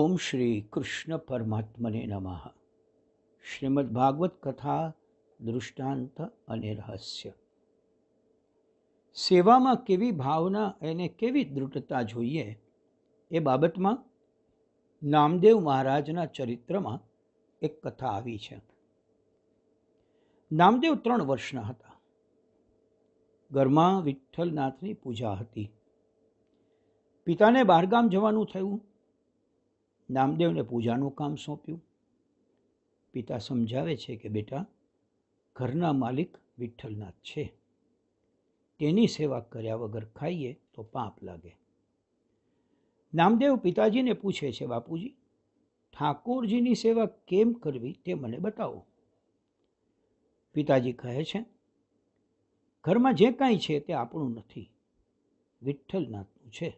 ઓમ શ્રી કૃષ્ણ પરમાત્મને નમઃ શ્રીમદ ભાગવત કથા દૃષ્ટાંત અને રહસ્ય સેવામાં કેવી ભાવના એને કેવી દૃઢતા જોઈએ એ બાબતમાં નામદેવ મહારાજના ચરિત્રમાં એક કથા આવી છે નામદેવ ત્રણ વર્ષના હતા ઘરમાં વિઠ્ઠલનાથની પૂજા હતી પિતાને બહારગામ જવાનું થયું નામદેવને પૂજાનું કામ સોંપ્યું પિતા સમજાવે છે કે બેટા ઘરના માલિક વિઠ્ઠલનાથ છે તેની સેવા કર્યા વગર ખાઈએ તો પાપ લાગે નામદેવ પિતાજીને પૂછે છે બાપુજી ઠાકોરજીની સેવા કેમ કરવી તે મને બતાવો પિતાજી કહે છે ઘરમાં જે કાંઈ છે તે આપણું નથી વિઠ્ઠલનાથનું છે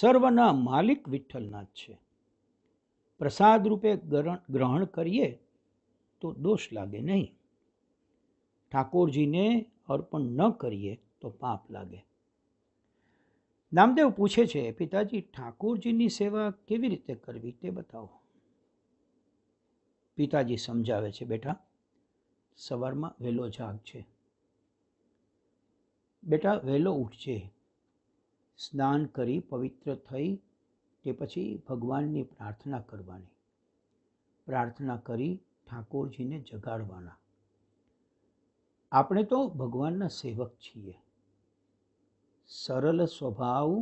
સર્વના માલિક વિઠ્ઠલનાથ છે પ્રસાદ રૂપે ગ્રહણ કરીએ તો દોષ લાગે નહીં ઠાકોરજીને અર્પણ ન કરીએ તો પાપ લાગે નામદેવ પૂછે છે પિતાજી ઠાકોરજીની સેવા કેવી રીતે કરવી તે બતાવો પિતાજી સમજાવે છે બેટા સવારમાં વહેલો જાગ છે બેટા વહેલો ઉઠજે સ્નાન કરી પવિત્ર થઈ તે પછી ભગવાનની પ્રાર્થના કરવાની પ્રાર્થના કરી ઠાકોરજીને જગાડવાના આપણે તો ભગવાનના સેવક છીએ સરળ સ્વભાવ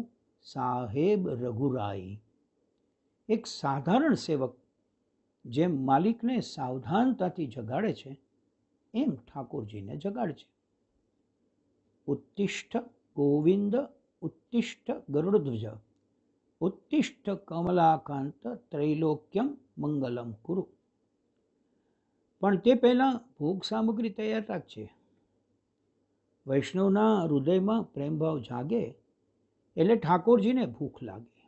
સાહેબ રઘુરાઈ એક સાધારણ સેવક જેમ માલિકને સાવધાનતાથી જગાડે છે એમ ઠાકોરજીને જગાડે છે ઉત્તિષ્ઠ ગોવિંદ ઉત્તિષ્ઠ ગરુડધ્વજ ઉત્તિષ્ઠ કમલાકાંત ત્રૈલોક્યમ મંગલમ કુરુ પણ તે પહેલાં ભોગ સામગ્રી તૈયાર રાખજે વૈષ્ણવના હૃદયમાં પ્રેમભાવ જાગે એટલે ઠાકોરજીને ભૂખ લાગે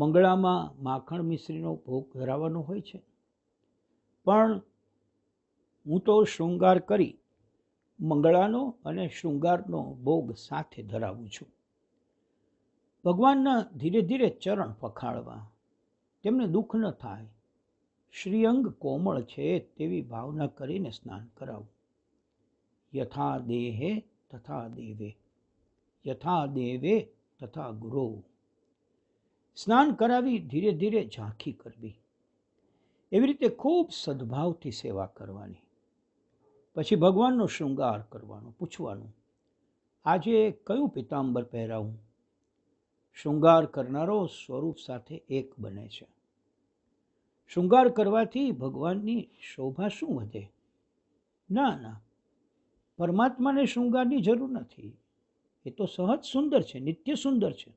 મંગળામાં માખણ મિશ્રીનો ભોગ ધરાવવાનો હોય છે પણ હું તો શૃંગાર કરી મંગળાનો અને શૃંગારનો ભોગ સાથે ધરાવું છું ભગવાનના ધીરે ધીરે ચરણ પખાળવા તેમને દુઃખ ન થાય શ્રીઅંગ કોમળ છે તેવી ભાવના કરીને સ્નાન કરાવવું યથા દેહે તથા દેવે યથા દેવે તથા ગુરો સ્નાન કરાવી ધીરે ધીરે ઝાંખી કરવી એવી રીતે ખૂબ સદભાવથી સેવા કરવાની પછી ભગવાનનો શૃંગાર કરવાનો પૂછવાનું આજે કયું પિતાંબર પહેરાવું શૃંગાર કરનારો સ્વરૂપ સાથે એક બને છે શૃંગાર કરવાથી ભગવાનની શોભા શું વધે ના ના પરમાત્માને શૃંગારની જરૂર નથી એ તો સહજ સુંદર છે નિત્ય સુંદર છે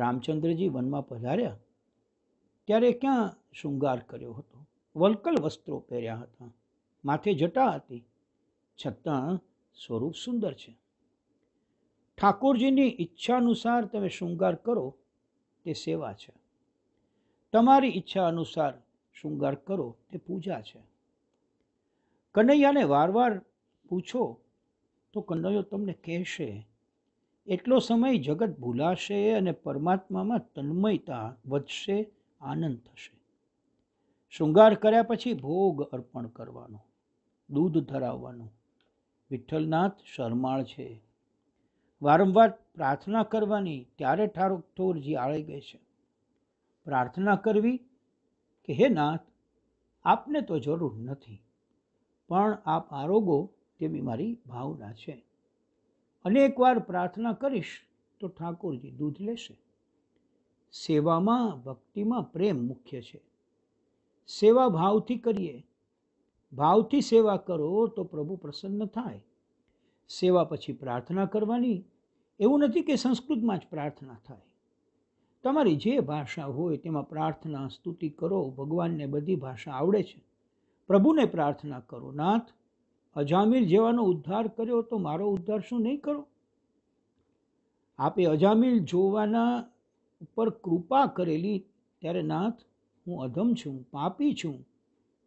રામચંદ્રજી વનમાં પધાર્યા ત્યારે ક્યાં શૃંગાર કર્યો હતો વલકલ વસ્ત્રો પહેર્યા હતા માથે જટા હતી છતાં સ્વરૂપ સુંદર છે ઠાકોરજીની ઈચ્છા અનુસાર તમે શૃંગાર કરો તે સેવા છે તમારી ઈચ્છા અનુસાર શૃંગાર કરો તે પૂજા છે કનૈયાને વારવાર પૂછો તો કનૈયો તમને કહેશે એટલો સમય જગત ભૂલાશે અને પરમાત્મામાં તન્મયતા વધશે આનંદ થશે શૃંગાર કર્યા પછી ભોગ અર્પણ કરવાનો દૂધ ધરાવવાનું વિઠ્ઠલનાથ શરમાળ છે વારંવાર પ્રાર્થના કરવાની ત્યારે ઠારો ઠોરજી આળી ગઈ છે પ્રાર્થના કરવી કે હે નાથ આપને તો જરૂર નથી પણ આપ આરોગો તેવી મારી ભાવના છે અનેકવાર પ્રાર્થના કરીશ તો ઠાકોરજી દૂધ લેશે સેવામાં ભક્તિમાં પ્રેમ મુખ્ય છે સેવા ભાવથી કરીએ ભાવથી સેવા કરો તો પ્રભુ પ્રસન્ન થાય સેવા પછી પ્રાર્થના કરવાની એવું નથી કે સંસ્કૃતમાં જ પ્રાર્થના થાય તમારી જે ભાષા હોય તેમાં પ્રાર્થના સ્તુતિ કરો ભગવાનને બધી ભાષા આવડે છે પ્રભુને પ્રાર્થના કરો નાથ અજામીર જેવાનો ઉદ્ધાર કર્યો તો મારો ઉદ્ધાર શું નહીં કરો આપે અજામીલ જોવાના ઉપર કૃપા કરેલી ત્યારે નાથ હું અધમ છું પાપી છું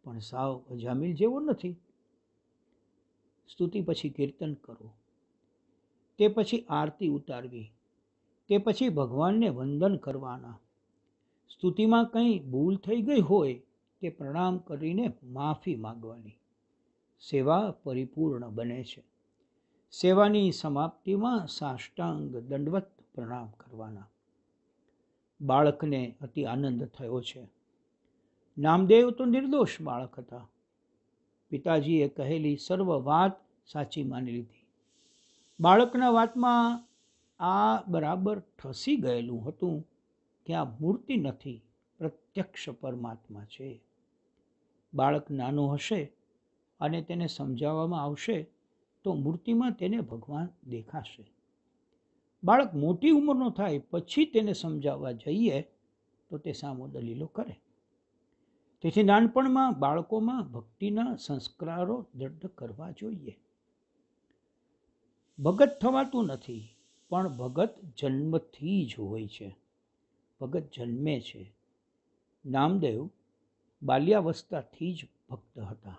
પણ સાવ અજામીલ જેવો નથી સ્તુતિ પછી કીર્તન કરો તે પછી આરતી ઉતારવી તે પછી ભગવાનને વંદન કરવાના સ્તુતિમાં કંઈ ભૂલ થઈ ગઈ હોય તે પ્રણામ કરીને માફી માગવાની સેવા પરિપૂર્ણ બને છે સેવાની સમાપ્તિમાં સાષ્ટાંગ દંડવત પ્રણામ કરવાના બાળકને અતિ આનંદ થયો છે નામદેવ તો નિર્દોષ બાળક હતા પિતાજીએ કહેલી સર્વ વાત સાચી માની લીધી બાળકના વાતમાં આ બરાબર ઠસી ગયેલું હતું કે આ મૂર્તિ નથી પ્રત્યક્ષ પરમાત્મા છે બાળક નાનું હશે અને તેને સમજાવવામાં આવશે તો મૂર્તિમાં તેને ભગવાન દેખાશે બાળક મોટી ઉંમરનો થાય પછી તેને સમજાવવા જઈએ તો તે સામો દલીલો કરે તેથી નાનપણમાં બાળકોમાં ભક્તિના સંસ્કારો દૃઢ કરવા જોઈએ ભગત થવાતું નથી પણ ભગત જન્મથી જ હોય છે ભગત જન્મે છે નામદેવ બાલ્યાવસ્થાથી જ ભક્ત હતા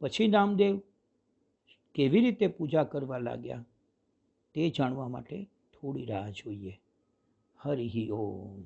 પછી નામદેવ કેવી રીતે પૂજા કરવા લાગ્યા તે જાણવા માટે થોડી રાહ જોઈએ હરિ ઓમ